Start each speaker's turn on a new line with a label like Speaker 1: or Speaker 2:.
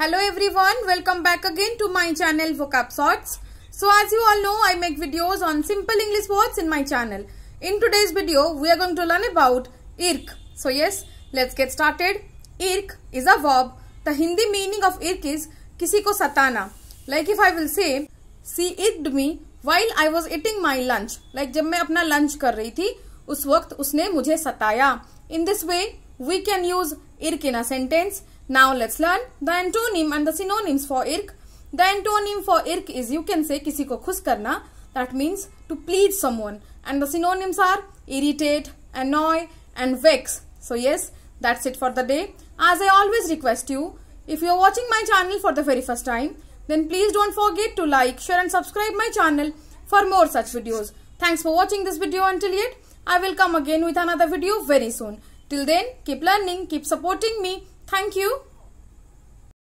Speaker 1: Hello everyone welcome back again to my channel vocab shorts so as you all know I make videos on simple English words in my channel in today's video we are going to learn about irk so yes let's get started irk is a verb the Hindi meaning of irk is किसी को सताना like if I will say she irked me while I was eating my lunch like जब मैं अपना lunch कर रही थी उस वक्त उसने मुझे सताया in this way we can use irk in a sentence. Now let's learn the antonym and the synonyms for irk. The antonym for irk is you can say किसी को खुश करना that means to please someone and the synonyms are irritate, annoy and vex. So yes, that's it for the day. As I always request you, if you are watching my channel for the very first time, then please don't forget to like, share and subscribe my channel for more such videos. Thanks for watching this video until yet. I will come again with another video very soon. Till then, keep learning, keep supporting me. Thank you.